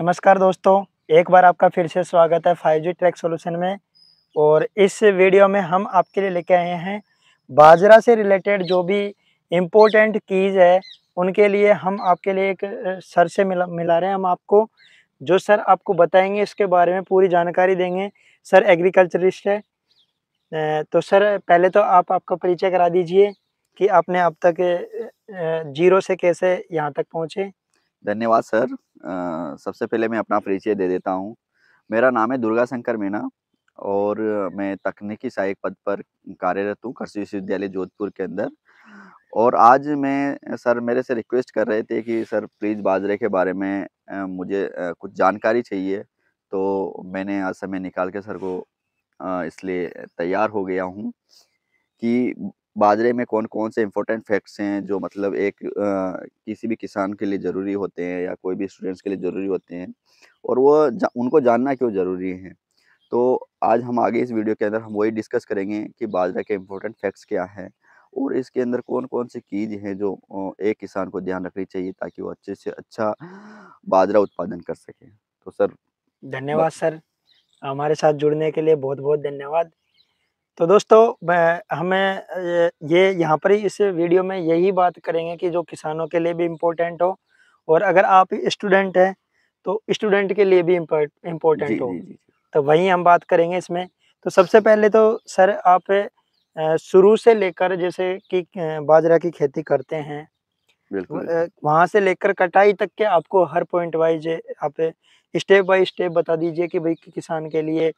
नमस्कार दोस्तों एक बार आपका फिर से स्वागत है फाइव जी ट्रैक सोल्यूशन में और इस वीडियो में हम आपके लिए लेके आए हैं बाजरा से रिलेटेड जो भी इम्पोर्टेंट कीज़ है उनके लिए हम आपके लिए एक सर से मिला मिला रहे हैं हम आपको जो सर आपको बताएंगे इसके बारे में पूरी जानकारी देंगे सर एग्रीकल्चरिस्ट है तो सर पहले तो आप आपका परिचय करा दीजिए कि आपने अब तक जीरो से कैसे यहाँ तक पहुँचे धन्यवाद सर आ, सबसे पहले मैं अपना परिचय दे देता हूँ मेरा नाम है दुर्गा शंकर मीणा और मैं तकनीकी सहायक पद पर कार्यरत हूँ कृषि विश्वविद्यालय जोधपुर के अंदर और आज मैं सर मेरे से रिक्वेस्ट कर रहे थे कि सर प्लीज़ बाजरे के बारे में मुझे कुछ जानकारी चाहिए तो मैंने आज समय निकाल के सर को इसलिए तैयार हो गया हूँ कि बाजरे में कौन कौन से इम्पोर्टेंट फैक्ट्स हैं जो मतलब एक आ, किसी भी किसान के लिए ज़रूरी होते हैं या कोई भी स्टूडेंट्स के लिए ज़रूरी होते हैं और वो जा, उनको जानना क्यों ज़रूरी है तो आज हम आगे इस वीडियो के अंदर हम वही डिस्कस करेंगे कि बाजरा के इम्पोर्टेंट फैक्ट्स क्या हैं और इसके अंदर कौन कौन सी चीज़ हैं जो एक किसान को ध्यान रखनी चाहिए ताकि वो अच्छे से अच्छा बाजरा उत्पादन कर सके तो सर धन्यवाद सर हमारे साथ जुड़ने के लिए बहुत बहुत धन्यवाद तो दोस्तों मैं हमें ये ये यहाँ पर ही इस वीडियो में यही बात करेंगे कि जो किसानों के लिए भी इम्पोर्टेंट हो और अगर आप स्टूडेंट हैं तो स्टूडेंट के लिए भी इम्पोर्टेंट हो जी, जी। तो वही हम बात करेंगे इसमें तो सबसे पहले तो सर आप शुरू से लेकर जैसे कि बाजरा की खेती करते हैं वहाँ से लेकर कटाई तक के आपको हर पॉइंट वाइज आप स्टेप बाई स्टेप बता दीजिए कि भाई किसान के लिए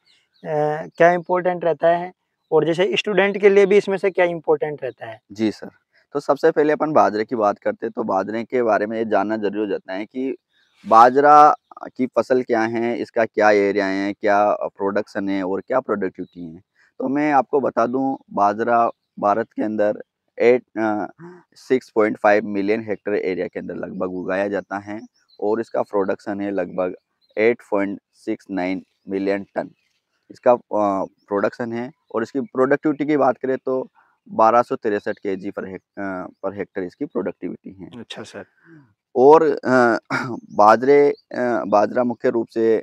क्या इम्पोर्टेंट रहता है और जैसे स्टूडेंट के लिए भी इसमें से क्या इम्पोर्टेंट रहता है जी सर तो सबसे पहले अपन बाजरे की बात करते हैं तो बाजरे के बारे में ये जानना जरूरी हो जाता है कि बाजरा की फसल क्या है इसका क्या एरिया है क्या प्रोडक्शन है और क्या प्रोडक्टिविटी है तो मैं आपको बता दूं बाजरा भारत के अंदर eight six point five million hectare area के अंदर लगभग उगाया जाता है और इसका प्रोडक्शन है लगभग eight point six nine million ton इसका प्रोडक्शन है और इसकी प्रोडक्टिविटी की बात करें तो बारह सौ तिरसठ के जी पर हेक, पर हेक्टर इसकी प्रोडक्टिविटी है अच्छा सर और बाजरे बाजरा मुख्य रूप से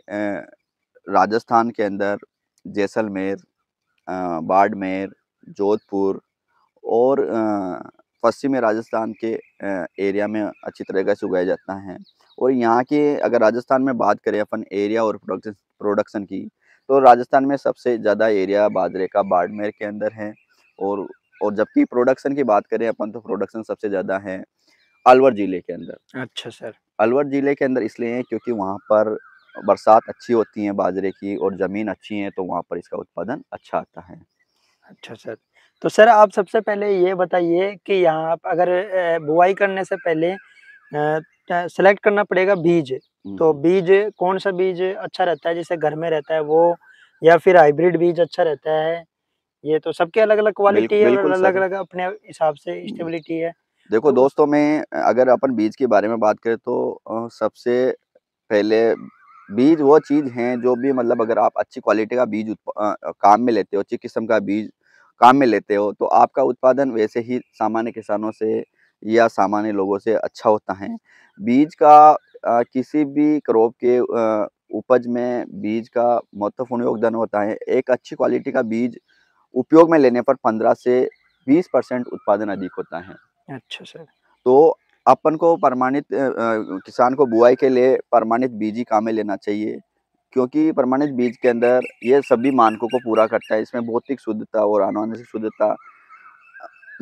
राजस्थान के अंदर जैसलमेर बाड़मेर जोधपुर और पश्चिमी राजस्थान के एरिया में अच्छी तरह से उगाया जाता है और यहाँ के अगर राजस्थान में बात करें अपन एरिया और प्रोडक्शन प्रोडक्शन की तो राजस्थान में सबसे ज़्यादा एरिया बाजरे का बाड़मेर के अंदर है और और जबकि प्रोडक्शन की बात करें अपन तो प्रोडक्शन सबसे ज़्यादा है अलवर ज़िले के अंदर अच्छा सर अलवर ज़िले के अंदर इसलिए है क्योंकि वहाँ पर बरसात अच्छी होती है बाजरे की और ज़मीन अच्छी है तो वहाँ पर इसका उत्पादन अच्छा आता है अच्छा सर तो सर आप सबसे पहले ये बताइए कि यहाँ अगर बुआई करने से पहले सेलेक्ट करना पड़ेगा बीज तो हम्म। बीज कौन सा बीज अच्छा रहता है जिसे घर में रहता है वो या फिर हाइब्रिड बीज अच्छा रहता है ये तो सबके अलग अलग क्वालिटी है और अलग अलग अपने हिसाब से हम्म। स्टेबिलिटी है देखो तो दोस्तों में अगर अपन बीज के बारे में बात करें तो सबसे पहले बीज वो चीज़ है जो भी मतलब अगर आप अच्छी क्वालिटी का बीज काम में लेते हो अच्छी किस्म का बीज काम में लेते हो तो आपका उत्पादन वैसे ही सामान्य किसानों से या सामान्य लोगों से अच्छा होता है बीज का आ, किसी भी क्रॉप के आ, उपज में बीज का महत्वपूर्ण योगदान होता है एक अच्छी क्वालिटी का बीज उपयोग में लेने पर पंद्रह से बीस परसेंट उत्पादन अधिक होता है अच्छा सर तो अपन को प्रमाणित किसान को बुआई के लिए प्रमाणित बीज ही काम में लेना चाहिए क्योंकि प्रमाणित बीज के अंदर ये सभी मानकों को पूरा करता है इसमें भौतिक शुद्धता और आनुवंशिक शुद्धता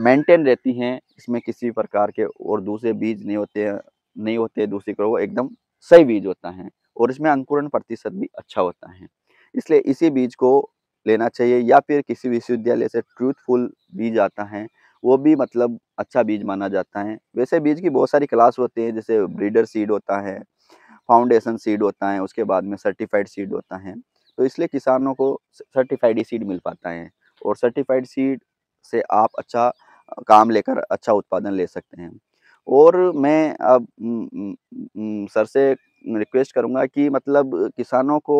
मेंटेन रहती हैं इसमें किसी प्रकार के और दूसरे बीज नहीं होते नहीं होते दूसरी करो एकदम सही बीज होता है और इसमें अंकुरण प्रतिशत भी अच्छा होता है इसलिए इसी बीज को लेना चाहिए या फिर किसी विश्वविद्यालय से ट्रूथफुल बीज आता है वो भी मतलब अच्छा बीज माना जाता है वैसे बीज की बहुत सारी क्लास होती है जैसे ब्रीडर सीड होता है फाउंडेशन सीड होता है उसके बाद में सर्टिफाइड सीड होता है तो इसलिए किसानों को सर्टिफाइड सीड मिल पाता है और सर्टिफाइड सीड से आप अच्छा काम लेकर अच्छा उत्पादन ले सकते हैं और मैं अब सर से रिक्वेस्ट करूंगा कि मतलब किसानों को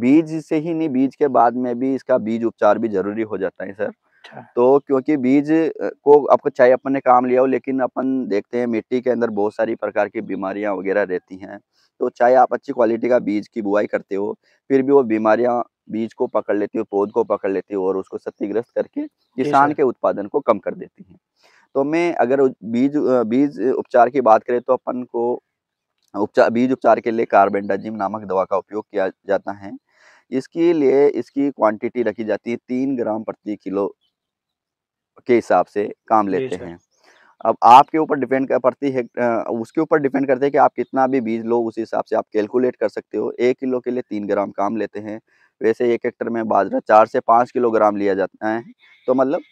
बीज से ही नहीं बीज के बाद में भी इसका बीज उपचार भी जरूरी हो जाता है सर अच्छा। तो क्योंकि बीज को आपको चाहे अपन ने काम लिया हो लेकिन अपन देखते हैं मिट्टी के अंदर बहुत सारी प्रकार की बीमारियां वगैरह रहती हैं तो चाहे आप अच्छी क्वालिटी का बीज की बुआई करते हो फिर भी वो बीमारियां बीज को पकड़ लेती हो पौध को पकड़ लेती हो और उसको क्षतिग्रस्त करके किसान के उत्पादन को कम कर देती है तो मैं अगर बीज बीज उपचार की बात करें तो अपन को उपचार बीज उपचार के लिए कार्बेंडाजिम नामक दवा का उपयोग किया जाता है इसके लिए इसकी क्वांटिटी रखी जाती है तीन ग्राम प्रति किलो के हिसाब से काम लेते हैं अब आपके ऊपर डिपेंड पड़ती है उसके ऊपर डिपेंड करते हैं कि आप कितना भी बीज लो उस हिसाब से आप कैलकुलेट कर सकते हो एक किलो के लिए तीन ग्राम काम लेते हैं वैसे एक हेक्टर में बाजरा चार से पाँच किलोग्राम लिया जाता है तो मतलब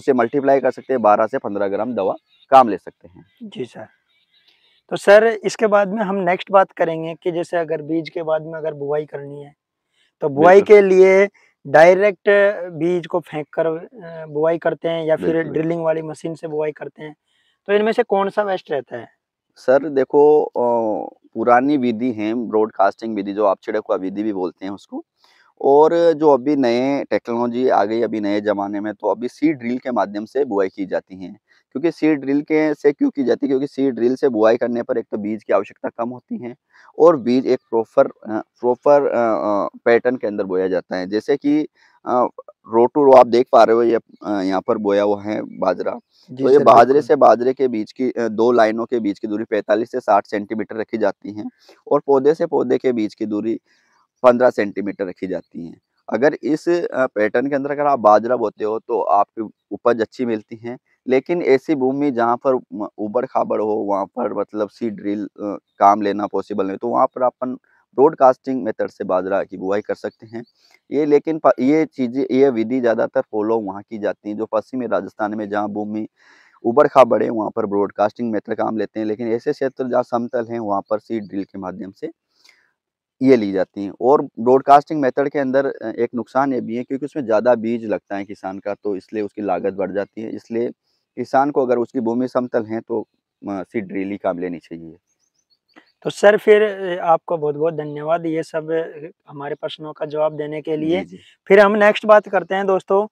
उसे मल्टीप्लाई कर सकते हैं बारह से पंद्रह ग्राम दवा काम ले सकते हैं जी सर तो सर इसके बाद में हम नेक्स्ट बात करेंगे कि जैसे अगर बीज के बाद में अगर बुआई करनी है तो बुआई के लिए डायरेक्ट बीज को फेंक कर बुआई करते हैं या फिर ड्रिलिंग वाली मशीन से बुआई करते हैं तो इनमें से कौन सा बेस्ट रहता है सर देखो पुरानी विधि है ब्रॉडकास्टिंग विधि जो आप छिड़क हुआ विधि भी बोलते हैं उसको और जो अभी नए टेक्नोलॉजी आ गई अभी नए ज़माने में तो अभी सी ड्रिल के माध्यम से बुआई की जाती है क्योंकि सीड ड्रिल के से क्यों की जाती है क्योंकि सीड ड्रिल से बुआई करने पर एक तो बीज की आवश्यकता कम होती है और बीज एक प्रॉपर प्रॉपर पैटर्न के अंदर बोया जाता है जैसे कि रो टू रो आप देख पा रहे हो ये यहाँ पर बोया हुआ है बाजरा तो ये बाजरे से बाजरे के बीच की दो लाइनों के बीच की दूरी 45 से 60 सेंटीमीटर रखी जाती है और पौधे से पौधे के बीच की दूरी 15 सेंटीमीटर रखी जाती है अगर इस पैटर्न के अंदर अगर आप बाजरा बोते हो तो आपकी उपज अच्छी मिलती है लेकिन ऐसी भूमि जहाँ पर उबड़ खाबड़ हो वहाँ पर मतलब सीड ड्रिल काम लेना पॉसिबल नहीं तो वहाँ पर अपन ब्रॉडकास्टिंग मेथड से बाजरा की बुआई कर सकते हैं ये लेकिन ये चीज़ें ये विधि ज़्यादातर फॉलो वहाँ की जाती हैं जो पश्चिमी राजस्थान में जहाँ भूमि उबड़ खाबड़ है वहाँ पर ब्रॉडकास्टिंग मेथड काम लेते हैं लेकिन ऐसे क्षेत्र जहाँ समतल हैं वहाँ पर सीड ड्रिल के माध्यम से ये ली जाती हैं और ब्रॉडकास्टिंग मेथड के अंदर एक नुकसान ये भी है क्योंकि उसमें ज़्यादा बीज लगता है किसान का तो इसलिए उसकी लागत बढ़ जाती है इसलिए किसान को अगर उसकी भूमि समतल है तो सीड ड्रिल ही काम लेनी चाहिए तो सर फिर आपको बहुत बहुत धन्यवाद ये सब हमारे प्रश्नों का जवाब देने के लिए जी जी। फिर हम नेक्स्ट बात करते हैं दोस्तों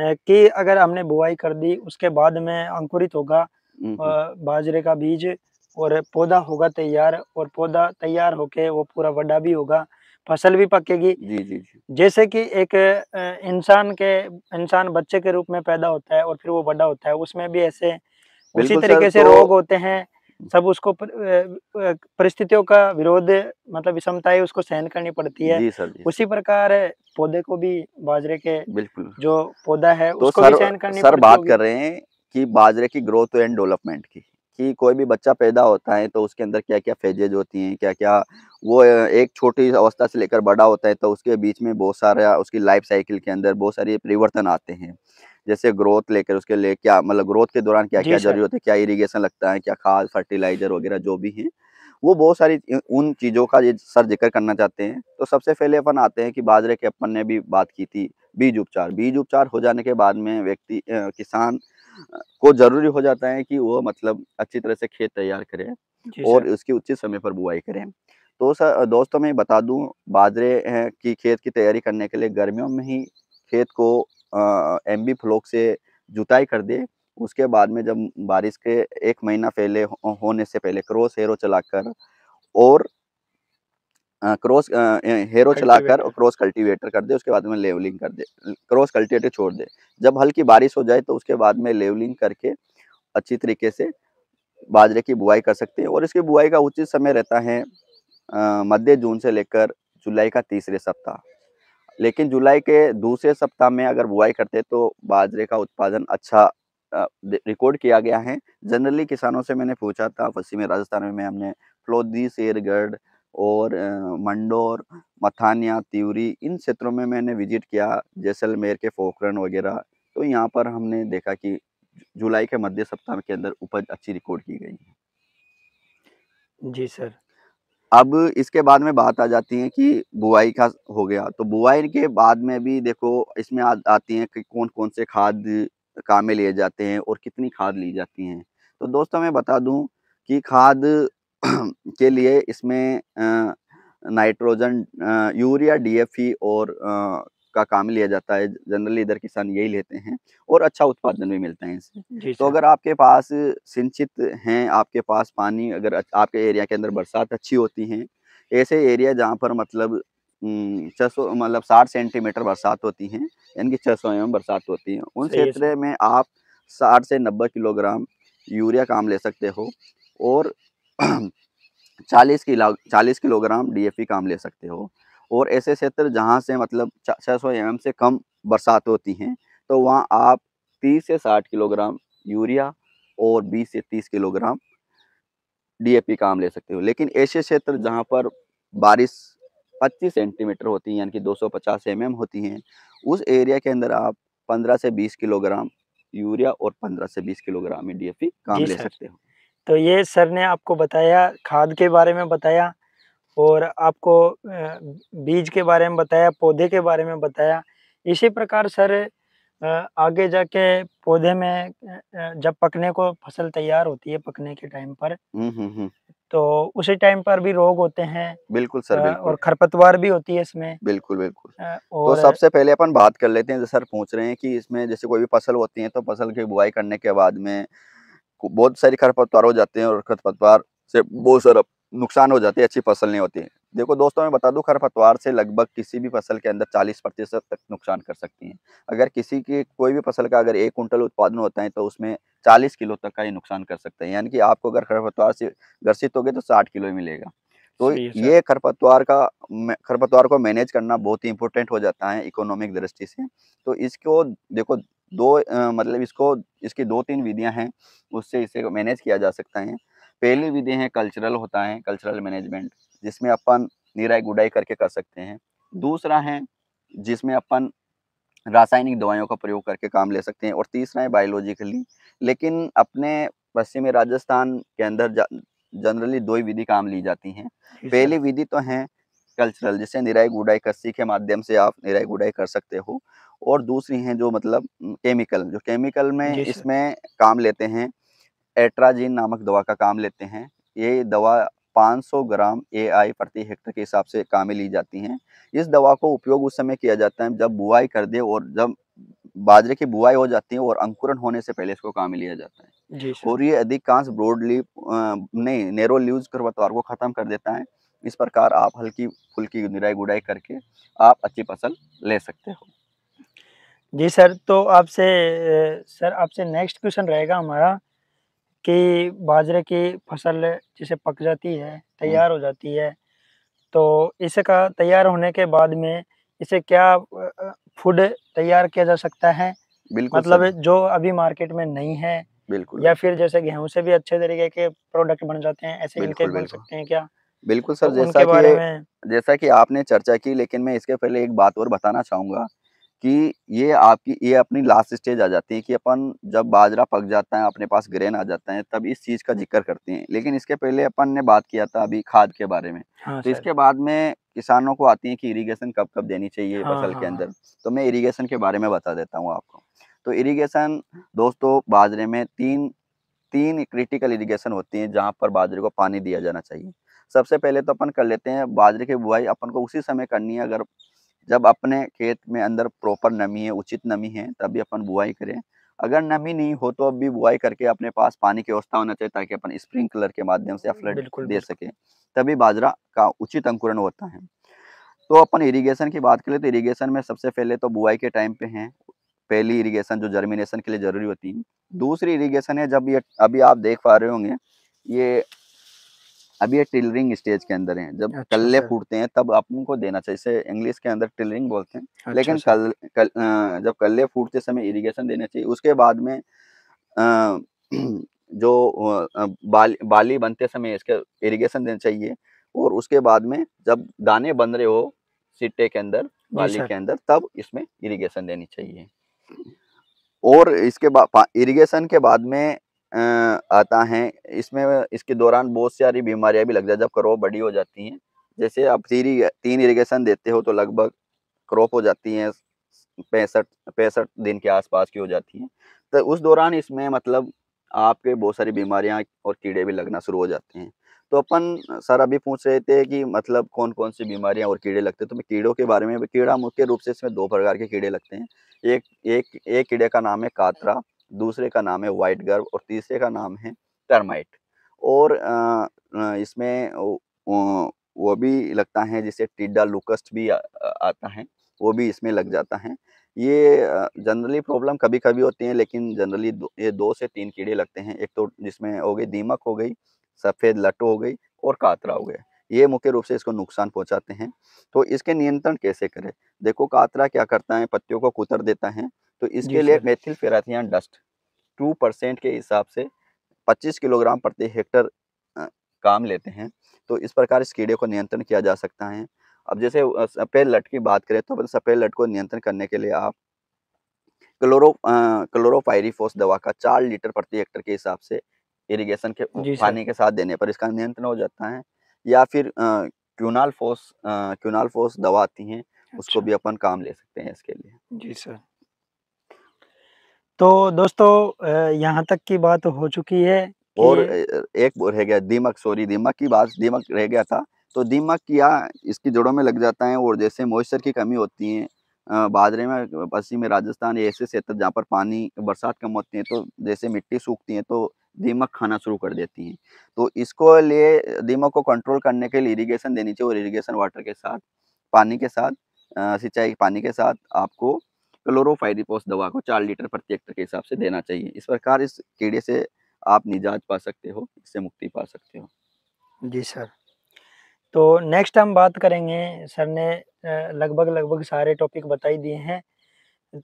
कि अगर हमने बुआई कर दी उसके बाद में अंकुरित होगा हम्म, हम्म। बाजरे का बीज और पौधा होगा तैयार और पौधा तैयार होके वो पूरा वड्डा भी होगा फसल भी पकेगी जी जी जी जैसे कि एक इंसान के इंसान बच्चे के रूप में पैदा होता है और फिर वो बड़ा होता है उसमें भी ऐसे उसी तरीके से तो रोग होते हैं हम्म। सब उसको परिस्थितियों का विरोध मतलब विषमताएं उसको सहन करनी पड़ती है जी सर जी। उसी प्रकार पौधे को भी बाजरे के बिल्कुल जो पौधा है तो उसको सर, भी सहन करनी सर बात कर रहे हैं कि बाजरे की ग्रोथ एंड डेवलपमेंट की कि कोई भी बच्चा पैदा होता है तो उसके अंदर क्या क्या फेजेज होती हैं क्या क्या वो एक छोटी अवस्था से लेकर बड़ा होता है तो उसके बीच में बहुत सारा उसकी लाइफ साइकिल के अंदर बहुत सारे परिवर्तन आते हैं जैसे ग्रोथ लेकर उसके लिए क्या मतलब ग्रोथ के दौरान क्या क्या जरूरी होती है क्या इरीगेशन लगता है क्या खाद फर्टिलाइजर वगैरह जो भी है वो बहुत सारी उन चीज़ों का ये सर जिक्र करना चाहते हैं तो सबसे पहले अपन आते हैं कि बाजरे के अपन ने भी बात की थी बीज उपचार बीज उपचार हो जाने के बाद में व्यक्ति किसान को जरूरी हो जाता है कि वो मतलब अच्छी तरह से खेत तैयार करें और उसकी उचित समय पर बुआई करें तो सर दोस्तों मैं बता दूं बाजरे की खेत की तैयारी करने के लिए गर्मियों में ही खेत को एम बी फ्लोक से जुताई कर दे उसके बाद में जब बारिश के एक महीना पहले होने से पहले क्रोस हेरो चलाकर और क्रॉस हेरो चलाकर और क्रॉस कल्टीवेटर कर दे उसके बाद में लेवलिंग कर दे क्रॉस कल्टीवेटर छोड़ दे जब हल्की बारिश हो जाए तो उसके बाद में लेवलिंग करके अच्छी तरीके से बाजरे की बुआई कर सकते हैं और इसकी बुआई का उचित समय रहता है मध्य जून से लेकर जुलाई का तीसरे सप्ताह लेकिन जुलाई के दूसरे सप्ताह में अगर बुआई करते तो बाजरे का उत्पादन अच्छा रिकॉर्ड किया गया है जनरली किसानों से मैंने पूछा था पश्चिमी राजस्थान में हमने फ्लोदी शेरगढ़ और मंडोर मथानिया त्यूरी इन क्षेत्रों में मैंने विजिट किया जैसलमेर के पोखरण वगैरह तो यहाँ पर हमने देखा कि जुलाई के मध्य सप्ताह के अंदर उपज अच्छी रिकॉर्ड की गई जी सर अब इसके बाद में बात आ जाती है कि बुआई का हो गया तो बुआई के बाद में भी देखो इसमें आ, आती है कि कौन कौन से खाद काम में लिए जाते हैं और कितनी खाद ली जाती हैं तो दोस्तों मैं बता दूं कि खाद के लिए इसमें नाइट्रोजन यूरिया डीएफई और का काम लिया जाता है जनरली इधर किसान यही लेते हैं और अच्छा उत्पादन भी मिलता है इससे तो अगर आपके पास सिंचित हैं आपके पास पानी अगर आपके एरिया के अंदर बरसात अच्छी होती है ऐसे एरिया जहाँ पर मतलब छः सौ मतलब साठ सेंटीमीटर बरसात होती है यानी कि छः सौ एम बरसात होती है उन क्षेत्र में आप साठ से नब्बे किलोग्राम यूरिया काम ले सकते हो और चालीस किलो चालीस किलोग्राम डीएफपी काम ले सकते हो और ऐसे क्षेत्र जहाँ से मतलब छः सौ एम से कम बरसात होती हैं तो वहाँ आप तीस से साठ किलोग्राम यूरिया और बीस से तीस किलोग्राम डीएफपी काम ले सकते हो लेकिन ऐसे क्षेत्र जहाँ पर बारिश 25 सेंटीमीटर होती है यानी कि 250 सौ mm होती हैं उस एरिया के अंदर आप पंद्रह से बीस किलोग्राम यूरिया और पंद्रह से बीस किलोग्राम डी काम ले सकते हो तो ये सर ने आपको बताया खाद के बारे में बताया और आपको बीज के बारे में बताया पौधे के बारे में बताया इसी प्रकार सर आगे जाके पौधे में जब पकने को फसल तैयार होती है पकने के टाइम पर तो उसी टाइम पर भी रोग होते हैं बिल्कुल सर बिल्कुल। और खरपतवार भी होती है इसमें बिल्कुल बिल्कुल तो और तो सबसे पहले अपन बात कर लेते हैं सर पूछ रहे हैं कि इसमें जैसे कोई भी फसल होती है तो फसल की बुआई करने के बाद में बहुत सारी खरपतवार हो जाते हैं और खरपतवार से बहुत सारा नुकसान हो जाते हैं अच्छी फसल नहीं होती है देखो दोस्तों मैं बता दूं खरपतवार से लगभग किसी भी फसल के अंदर 40 प्रतिशत तक नुकसान कर सकती हैं अगर किसी की कोई भी फसल का अगर एक कुंटल उत्पादन होता है तो उसमें 40 किलो तक का ही नुकसान कर सकते हैं यानी कि आपको अगर खरपतवार से ग्रसित हो गए तो 60 किलो ही मिलेगा तो ये खरपतवार का खरपतवार को मैनेज करना बहुत ही इंपॉर्टेंट हो जाता है इकोनॉमिक दृष्टि से तो इसको देखो दो आ, मतलब इसको इसकी दो तीन विधियां हैं उससे इसे मैनेज किया जा सकता है पहली विधि है कल्चरल होता है कल्चरल मैनेजमेंट जिसमें अपन निराई गुडाई करके कर सकते हैं दूसरा है जिसमें अपन रासायनिक दवाइयों का प्रयोग करके काम ले सकते हैं और तीसरा है बायोलॉजिकली लेकिन अपने पश्चिमी राजस्थान के अंदर जनरली दो ही विधि काम ली जाती हैं पहली विधि तो है कल्चरल जिसे निराई गुडाई कस्सी के माध्यम से आप निराई गुडाई कर सकते हो और दूसरी हैं जो मतलब केमिकल जो केमिकल में इसमें काम लेते हैं एट्राजीन नामक दवा का काम लेते हैं ये दवा 500 ग्राम ए आई प्रति हेक्टर के हिसाब से काम ली जाती हैं इस दवा को उपयोग उस समय किया जाता है जब बुआई कर दे और जब बाजरे की बुआई हो जाती है और अंकुरण होने से पहले इसको काम लिया जाता है और ये अधिकांश ब्रोड लीव नहीं नेरो लीव्स खरपतवार को ख़त्म कर देता है इस प्रकार आप हल्की फुल्की निराई गुड़ाई करके आप अच्छी फसल ले सकते हो जी सर तो आपसे सर आपसे नेक्स्ट क्वेश्चन रहेगा हमारा कि बाजरे की फसल जिसे पक जाती है तैयार हो जाती है तो इसका तैयार होने के बाद में इसे क्या फूड तैयार किया जा सकता है बिल्कुल मतलब जो अभी मार्केट में नहीं है बिल्कुल या फिर जैसे गेहूं से भी अच्छे तरीके के प्रोडक्ट बन जाते हैं ऐसे इनके बन सकते हैं क्या बिल्कुल सर तो जैसा कि जैसा कि आपने चर्चा की लेकिन मैं इसके पहले एक बात और बताना चाहूंगा कि ये आपकी ये अपनी लास्ट स्टेज आ जाती है कि अपन जब बाजरा पक जाता है अपने पास ग्रेन आ जाता है तब इस चीज़ का जिक्र करते हैं लेकिन इसके पहले अपन ने बात किया था अभी खाद के बारे में हाँ, तो इसके बाद में किसानों को आती है कि इरिगेशन कब कब देनी चाहिए हाँ, फसल हाँ, के अंदर तो मैं इरिगेशन के बारे में बता देता हूँ आपको तो इरीगेशन दोस्तों बाजरे में तीन तीन क्रिटिकल इरीगेशन होती है जहाँ पर बाजरे को पानी दिया जाना चाहिए सबसे पहले तो अपन कर लेते हैं बाजरे की बुआई अपन को उसी समय करनी है अगर जब अपने खेत में अंदर प्रॉपर नमी है उचित नमी है तभी अपन बुआई करें अगर नमी नहीं हो तो अभी बुआई करके अपने पास पानी की व्यवस्था होना चाहिए ताकि अपन स्प्रिंकलर के माध्यम से फ्लड दे सके तभी बाजरा का उचित अंकुरण होता है तो अपन इरिगेशन की बात करें तो इरिगेशन में सबसे पहले तो बुआई के टाइम पे हैं पहली इरिगेशन जो जर्मिनेशन के लिए ज़रूरी होती है दूसरी इरिगेशन है जब ये अभी आप देख पा रहे होंगे ये अब ये टिलरिंग स्टेज के अंदर है जब अच्छा कल्ले अच्छा। फूटते हैं तब आपको देना चाहिए इसे इंग्लिश के अंदर टिलरिंग बोलते हैं अच्छा लेकिन अच्छा। कल, कल जब कल्ले फूटते समय इरिगेशन देना चाहिए उसके बाद में जो बाली बाली बनते समय इसके इरिगेशन देना चाहिए और उसके बाद में जब दाने बन रहे हो सिट्टे के अंदर बाली के अंदर तब इसमें इरिगेशन देनी चाहिए और इसके बाद इरिगेशन के बाद में आता है इसमें इसके दौरान बहुत सारी बीमारियां भी लग जाती है जब क्रॉप बड़ी हो जाती हैं जैसे आप तीरी तीन इरीगेशन देते हो तो लगभग क्रॉप हो जाती हैं पैंसठ पैंसठ दिन के आसपास की हो जाती हैं तो उस दौरान इसमें मतलब आपके बहुत सारी बीमारियां और कीड़े भी लगना शुरू हो जाते हैं तो अपन सर अभी पूछ रहे थे कि मतलब कौन कौन सी बीमारियां और कीड़े लगते हैं तो मैं कीड़ों के बारे में कीड़ा मुख्य रूप से इसमें दो प्रकार के कीड़े लगते हैं एक एक एक कीड़े का नाम है कातरा दूसरे का नाम है वाइट गर्व और तीसरे का नाम है टर्माइट और इसमें वो भी लगता है जिसे टिड्डा लुकस्ट भी आता है वो भी इसमें लग जाता है ये जनरली प्रॉब्लम कभी कभी होती है लेकिन जनरली ये दो से तीन कीड़े लगते हैं एक तो जिसमें हो गई दीमक हो गई सफ़ेद लट्टू हो गई और कातरा हो गया ये मुख्य रूप से इसको नुकसान पहुंचाते हैं तो इसके नियंत्रण कैसे करें देखो कातरा क्या करता है पत्तियों को कुतर देता है तो इसके लिए methyl parathion dust two percent के हिसाब से पच्चीस किलोग्राम प्रति हेक्टर काम लेते हैं तो इस प्रकार इस कीड़े को नियंत्रण किया जा सकता है अब जैसे सफ़ेद लट की बात करें तो सफ़ेद लट को नियंत्रण करने के लिए आप क्लोरो क्लोरोपायरीफोस दवा का चार लीटर प्रति हेक्टर के हिसाब से इरिगेशन के पानी के साथ देने पर इसका नियंत्रण हो जाता है या फिर क्यूनाल फोस क्यूनाल फोस दवा आती हैं उसको अच्छा। भी अपन काम ले सकते हैं इसके लिए जी सर तो दोस्तों यहाँ तक की बात हो चुकी है और एक रह गया दीमक सॉरी दीमक की बात दीमक रह गया था तो दीमक क्या इसकी जड़ों में लग जाता है और जैसे मॉइस्चर की कमी होती है बाजरे में में राजस्थान ऐसे क्षेत्र जहाँ पर पानी बरसात कम होती है तो जैसे मिट्टी सूखती है तो दीमक खाना शुरू कर देती हैं तो इसको लिए दीमक को कंट्रोल करने के लिए इरीगेशन देनी चाहिए और इरीगेशन वाटर के साथ पानी के साथ सिंचाई पानी के साथ आपको क्लोरोफाइरिपोस दवा को चार लीटर प्रति हेक्टर के हिसाब से देना चाहिए इस प्रकार इस कीड़े से आप निजात पा सकते हो इससे मुक्ति पा सकते हो जी सर तो नेक्स्ट हम बात करेंगे सर ने लगभग लगभग सारे टॉपिक बताई दिए हैं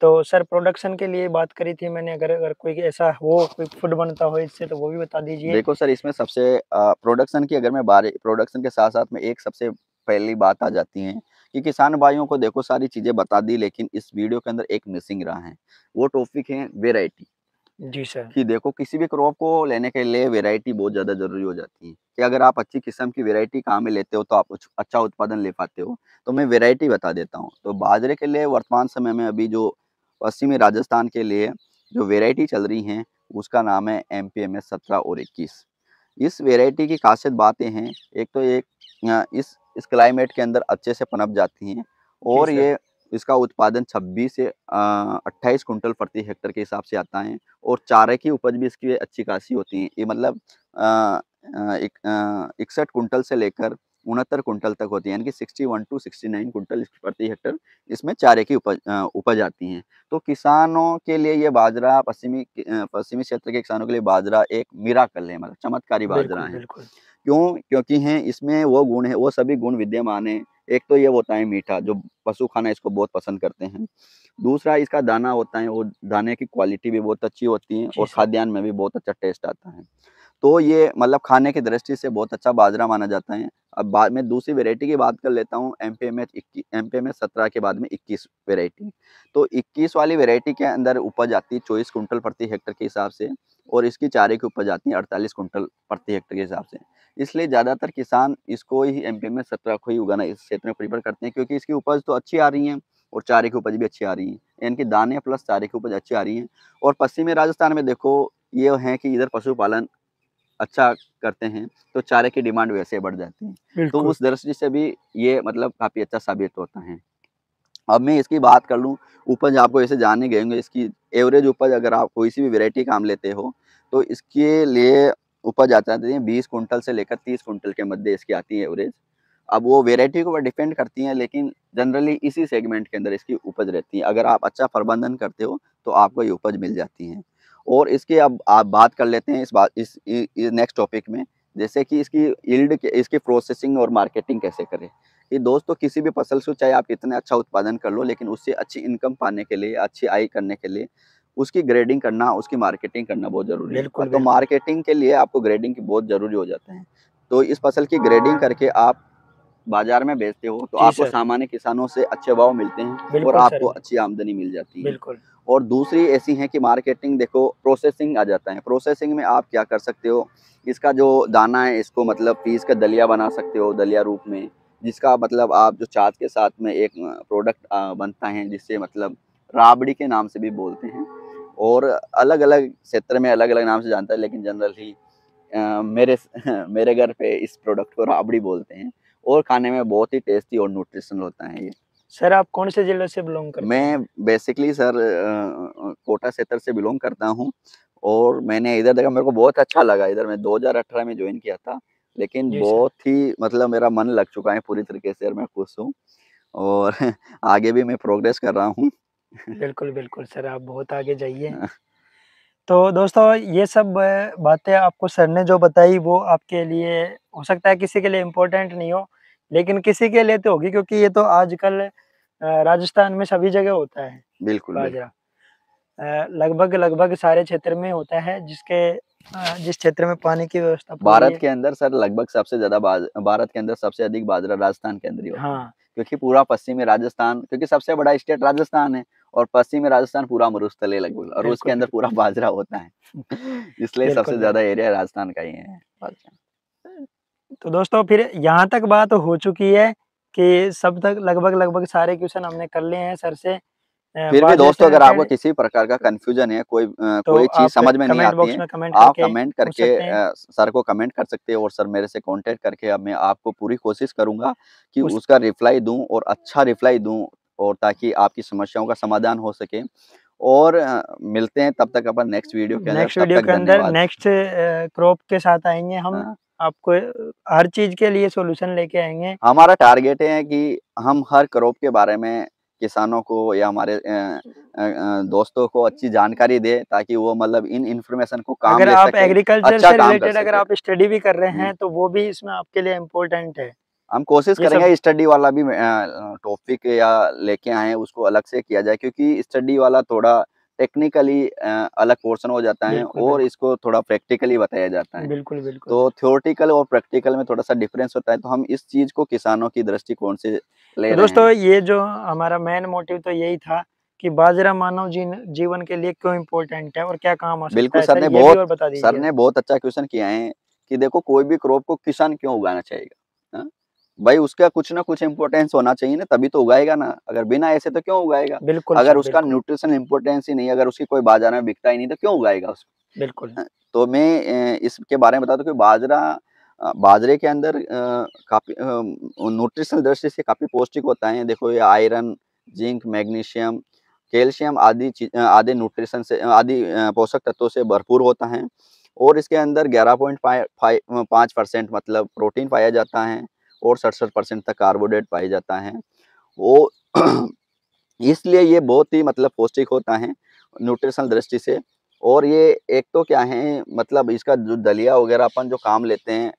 तो सर प्रोडक्शन के लिए बात करी थी मैंने अगर अगर कोई ऐसा हो कोई फूड बनता हो इससे तो वो भी बता दीजिए देखो सर इसमें सबसे प्रोडक्शन की अगर मैं बारे प्रोडक्शन के साथ साथ में एक सबसे पहली बात आ जाती है कि किसान भाइयों को देखो सारी चीज़ें बता दी लेकिन इस वीडियो के अंदर एक मिसिंग रहा है वो टॉपिक है वेराइटी जी सर कि देखो किसी भी क्रॉप को लेने के लिए वेराइटी बहुत ज़्यादा जरूरी हो जाती है कि अगर आप अच्छी किस्म की वेराइटी कहाँ में लेते हो तो आप अच्छा उत्पादन ले पाते हो तो मैं वेराइटी बता देता हूँ तो बाजरे के लिए वर्तमान समय में अभी जो पश्चिमी राजस्थान के लिए जो वेराइटी चल रही है उसका नाम है एम पी एम एस सत्रह और इक्कीस इस वेराइटी की खासियत बातें हैं एक तो एक इस इस क्लाइमेट के अंदर अच्छे से पनप जाती हैं और ये इसका उत्पादन 26 से 28 कुंटल प्रति हेक्टर के हिसाब से आता है और चारे की उपज भी इसकी अच्छी खासी होती है ये मतलब इकसठ कुंटल से लेकर उनहत्तर कुंटल तक होती है यानी कि 61 टू 69 कुंटल प्रति हेक्टर इसमें चारे की उपज उपज आती है तो किसानों के लिए ये बाजरा पश्चिमी पश्चिमी क्षेत्र के किसानों के लिए बाजरा एक मिराकल है मतलब चमत्कारी बाजरा है क्यों क्योंकि हैं इसमें वो गुण है वो सभी गुण विद्यमान है एक तो ये होता है मीठा जो पशु खाना इसको बहुत पसंद करते हैं दूसरा इसका दाना होता है वो दाने की क्वालिटी भी बहुत अच्छी होती है और खाद्यान्न में भी बहुत अच्छा टेस्ट आता है तो ये मतलब खाने की दृष्टि से बहुत अच्छा बाजरा माना जाता है अब बाद में दूसरी वेरायटी की बात कर लेता हूँ M P M H M P M H सत्रह के बाद में इक्कीस वेरायटी तो इक्कीस वाली वेरायटी के अंदर उपज आती है चौबीस कुंटल प्रति हेक्टर के हिसाब से और इसकी चारे की उपज आती है अड़तालीस कुंटल प्रति हेक्टर के हिसाब से इसलिए ज़्यादातर किसान इसको ही एम में सत्रह को ही उगाना इस क्षेत्र में प्रीफर करते हैं क्योंकि इसकी उपज तो अच्छी आ रही है और चारे की उपज भी अच्छी आ रही है यानी कि दाने प्लस चारे की उपज अच्छी आ रही है और पश्चिमी राजस्थान में देखो ये है कि इधर पशुपालन अच्छा करते हैं तो चारे की डिमांड वैसे बढ़ जाती है तो उस दृष्टि से भी ये मतलब काफ़ी अच्छा साबित होता है अब मैं इसकी बात कर लूँ उपज आपको ऐसे जाने गए होंगे इसकी एवरेज उपज अगर आप कोई सी भी वेराइटी काम लेते हो तो इसके लिए उपज आ जाती है बीस कुंटल से लेकर तीस कुंटल के मध्य इसकी आती है एवरेज अब वो वेराइटी के ऊपर डिपेंड करती हैं लेकिन जनरली इसी सेगमेंट के अंदर इसकी उपज रहती है अगर आप अच्छा प्रबंधन करते हो तो आपको ये उपज मिल जाती है और इसके अब आप बात कर लेते हैं इस बात इस, इस, इस नेक्स्ट टॉपिक में जैसे कि इसकी ईल्ड इसकी प्रोसेसिंग और मार्केटिंग कैसे करें कि दोस्तों किसी भी फसल से चाहे आप कितना अच्छा उत्पादन कर लो लेकिन उससे अच्छी इनकम पाने के लिए अच्छी आय करने के लिए उसकी ग्रेडिंग करना उसकी मार्केटिंग करना बहुत जरूरी है तो मार्केटिंग के लिए आपको ग्रेडिंग की बहुत जरूरी हो जाते हैं तो इस फसल की ग्रेडिंग हाँ। करके आप बाजार में बेचते हो तो आपको सामान्य किसानों से अच्छे भाव मिलते हैं और आपको अच्छी आमदनी मिल जाती है बिल्कुल और दूसरी ऐसी है कि मार्केटिंग देखो प्रोसेसिंग आ जाता है प्रोसेसिंग में आप क्या कर सकते हो इसका जो दाना है इसको मतलब पीस का दलिया बना सकते हो दलिया रूप में जिसका मतलब आप जो चाद के साथ में एक प्रोडक्ट बनता है जिससे मतलब राबड़ी के नाम से भी बोलते हैं और अलग अलग क्षेत्र में अलग अलग नाम से जानता है लेकिन जनरली मेरे मेरे घर पे इस प्रोडक्ट को राबड़ी बोलते हैं और खाने में बहुत ही टेस्टी और न्यूट्रिशनल होता है ये सर आप कौन से जिले से बिलोंग करते हैं मैं बेसिकली सर कोटा क्षेत्र से बिलोंग करता हूँ और मैंने इधर देखा मेरे को बहुत अच्छा लगा इधर मैं 2018 में ज्वाइन किया था लेकिन बहुत ही मतलब मेरा मन लग चुका है पूरी तरीके से और मैं खुश हूँ और आगे भी मैं प्रोग्रेस कर रहा हूँ बिल्कुल बिल्कुल सर आप बहुत आगे जाइए हाँ। तो दोस्तों ये सब बातें आपको सर ने जो बताई वो आपके लिए हो सकता है किसी के लिए इम्पोर्टेंट नहीं हो लेकिन किसी के लिए तो होगी क्योंकि ये तो आजकल राजस्थान में सभी जगह होता है बिल्कुल बाजरा लगभग लगभग सारे क्षेत्र में होता है जिसके जिस क्षेत्र में पानी की व्यवस्था भारत के अंदर सर लगभग सबसे ज्यादा भारत के अंदर सबसे अधिक बाजरा राजस्थान के अंदर ही होता है हाँ। क्योंकि पूरा पश्चिमी राजस्थान क्योंकि सबसे बड़ा स्टेट राजस्थान है और पश्चिमी राजस्थान पूरा मरुस्थल लगभग और उसके अंदर पूरा बाजरा होता है इसलिए सबसे ज्यादा एरिया राजस्थान का ही है तो दोस्तों फिर यहाँ तक बात हो चुकी है कि सब तक लगभग लगभग सारे क्वेश्चन हमने कर लिए हैं सर से फिर भी दोस्तों अगर आपको किसी प्रकार का कंफ्यूजन है कोई तो कोई चीज समझ में नहीं आती है कमेंट आप कमेंट करके सर को कमेंट कर सकते हैं और सर मेरे से कांटेक्ट करके अब मैं आपको पूरी कोशिश करूंगा कि उस... उसका रिप्लाई दूं और अच्छा रिप्लाई दूं और ताकि आपकी समस्याओं का समाधान हो सके और मिलते हैं तब तक अपन नेक्स्ट वीडियो के अंदर नेक्स्ट क्रॉप के साथ आएंगे हम हाँ। आपको हर चीज के लिए सोल्यूशन लेके आएंगे हमारा टारगेट है कि हम हर क्रॉप के बारे में किसानों को या हमारे दोस्तों को अच्छी जानकारी दे ताकि वो मतलब इन इंफॉर्मेशन को काम अगर आप एग्रीकल्चर अच्छा से रिलेटेड अगर आप स्टडी भी कर रहे हैं हम्म। तो वो भी इसमें आपके लिए इम्पोर्टेंट है हम कोशिश करेंगे स्टडी वाला भी टॉपिक या लेके आए उसको अलग से किया जाए क्योंकि स्टडी वाला थोड़ा टेक्निकली अलग पोर्शन हो जाता है और इसको थोड़ा प्रैक्टिकली बताया जाता है बिल्कुल बिल्कुल तो थ्योरेटिकल और प्रैक्टिकल में थोड़ा सा डिफरेंस होता है तो हम इस चीज को किसानों की दृष्टिकोण से ले दोस्तों ये जो हमारा मेन मोटिव तो यही था कि बाजरा मानव जीन, जीवन के लिए क्यों इम्पोर्टेंट है और क्या काम आ बिल्कुल सर ने बहुत सर ने बहुत अच्छा क्वेश्चन किया है कि देखो कोई भी क्रॉप को किसान क्यों उगाना चाहिए भाई उसका कुछ ना कुछ इम्पोर्टेंस होना चाहिए ना तभी तो उगाएगा ना अगर बिना ऐसे तो क्यों उगाएगा बिल्कुल अगर उसका न्यूट्रिशन इम्पोर्टेंस ही नहीं अगर उसकी कोई बाजार में बिकता ही नहीं तो क्यों उगाएगा उसको बिल्कुल हाँ, तो मैं इसके बारे में बता दूं की बाजरा बाजरे के अंदर काफी न्यूट्रिशनल दृष्टि से काफी पौष्टिक होता है देखो ये आयरन जिंक मैग्नीशियम कैल्शियम आदि आदि न्यूट्रिशन से आदि पोषक तत्वों से भरपूर होता है और इसके अंदर ग्यारह पॉइंट पाँच परसेंट मतलब प्रोटीन पाया जाता है और सड़सठ परसेंट तक कार्बोडेट पाया जाता है वो इसलिए ये बहुत ही मतलब पौष्टिक होता है न्यूट्रिशनल दृष्टि से और ये एक तो क्या है मतलब इसका जो दलिया वगैरह अपन जो काम लेते हैं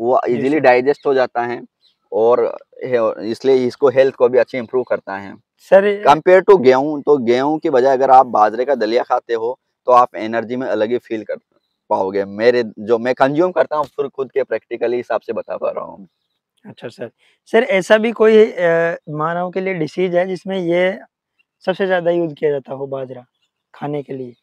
वो इजीली डाइजेस्ट हो जाता है और इसलिए इसको हेल्थ को भी अच्छी इम्प्रूव करता है सर कंपेयर टू गेहूँ तो गेहूँ की बजाय अगर आप बाजरे का दलिया खाते हो तो आप एनर्जी में अलग ही फील कर पाओगे मेरे जो मैं कंज्यूम करता हूँ खुद के प्रैक्टिकली हिसाब से बता पा रहा हूँ अच्छा सर सर ऐसा भी कोई मानव के लिए डिसीज है जिसमें ये सबसे ज्यादा यूज किया जाता हो बाजरा खाने के लिए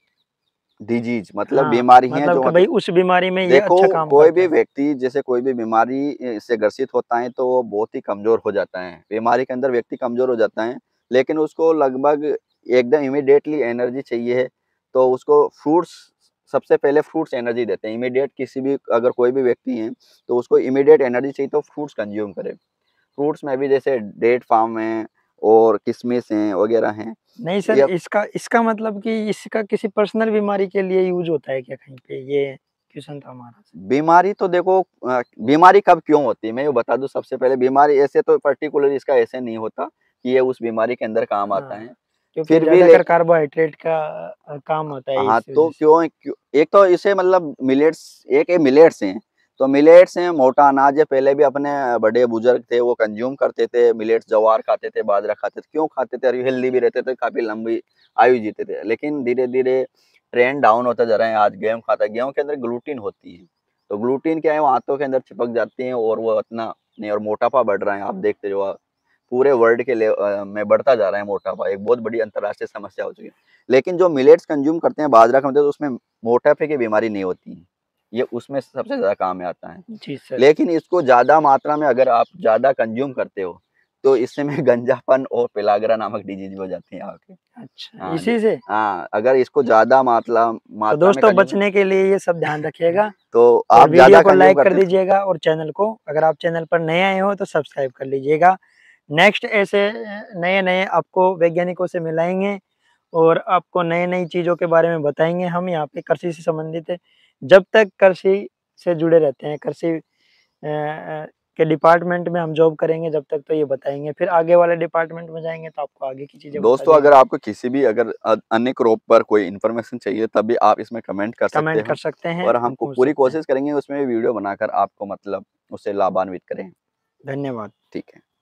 डिजीज मतलब हाँ, बीमारी है मतलब जो भाई उस बीमारी में ये अच्छा काम कोई भी व्यक्ति जैसे कोई भी बीमारी से ग्रसित होता है तो वो बहुत ही कमजोर हो जाता है बीमारी के अंदर व्यक्ति कमजोर हो जाता है लेकिन उसको लगभग एकदम इमिडिएटली एनर्जी चाहिए है तो उसको फ्रूट्स सबसे पहले फ्रूट्स एनर्जी देते हैं इमीडिएट किसी भी अगर कोई भी व्यक्ति हैं तो उसको इमीडिएट एनर्जी चाहिए तो फ्रूट्स कंज्यूम करें फ्रूट्स में भी जैसे डेट फार्म है और किसमिस हैं वगैरह हैं नहीं सर इसका इसका मतलब कि इसका किसी पर्सनल बीमारी के लिए यूज होता है क्या कहीं पे ये क्वेश्चन था हमारा बीमारी तो देखो बीमारी कब क्यों होती है मैं ये बता दूं सबसे पहले बीमारी ऐसे तो पर्टिकुलर इसका ऐसे नहीं होता कि ये उस बीमारी के अंदर काम आता हाँ। है फिर भी कार्बोहाइड्रेट का काम होता है हाँ तो क्यों, एक तो इसे मतलब मिलेट्स एक है मिलेट्स हैं तो मिलेट्स हैं मोटा अनाज है पहले भी अपने बड़े बुजुर्ग थे वो कंज्यूम करते थे मिलेट्स जवार खाते थे बाजरा खाते थे क्यों खाते थे अभी हेल्दी भी रहते थे काफ़ी लंबी आयु जीते थे लेकिन धीरे धीरे ट्रेंड डाउन होता जा रहा है आज गेहूँ खाता है गेहूँ के अंदर ग्लूटीन होती है तो ग्लूटीन क्या है वो आंतों के अंदर चिपक जाती है और वो इतना नहीं और मोटापा बढ़ रहा है आप देखते जो पूरे वर्ल्ड के लिए में बढ़ता जा रहा है मोटापा एक बहुत बड़ी अंतर्राष्ट्रीय समस्या हो चुकी है लेकिन जो मिलेट्स कंज्यूम करते हैं बाजरा खाते हैं तो उसमें मोटापे की बीमारी नहीं होती है ये उसमें सबसे ज्यादा काम में आता है जी सर। लेकिन इसको ज्यादा मात्रा में अगर आप ज्यादा कंज्यूम करते हो तो इससे में गंजापन और पिलागरा नामक डिजीज हो जाती है आपके अच्छा आ, हाँ इसी से हाँ अगर इसको ज्यादा मात्रा मात्रा तो दोस्तों में बचने के लिए ये सब ध्यान रखिएगा तो आप ज्यादा लाइक कर दीजिएगा और चैनल को अगर आप चैनल पर नए आए हो तो सब्सक्राइब कर लीजिएगा नेक्स्ट ऐसे नए नए आपको वैज्ञानिकों से मिलाएंगे और आपको नई नई चीज़ों के बारे में बताएंगे हम यहाँ पे कृषि से संबंधित है जब तक कृषि से जुड़े रहते हैं कृषि के डिपार्टमेंट में हम जॉब करेंगे जब तक तो ये बताएंगे फिर आगे वाले डिपार्टमेंट में जाएंगे तो आपको आगे की चीजें दोस्तों अगर आपको किसी भी अगर अन्य क्रॉप पर कोई इन्फॉर्मेशन चाहिए तभी आप इसमें कमेंट कर कमेंट सकते कर सकते हैं और हम पूरी कोशिश करेंगे उसमें वीडियो बनाकर आपको मतलब उससे लाभान्वित करें धन्यवाद ठीक है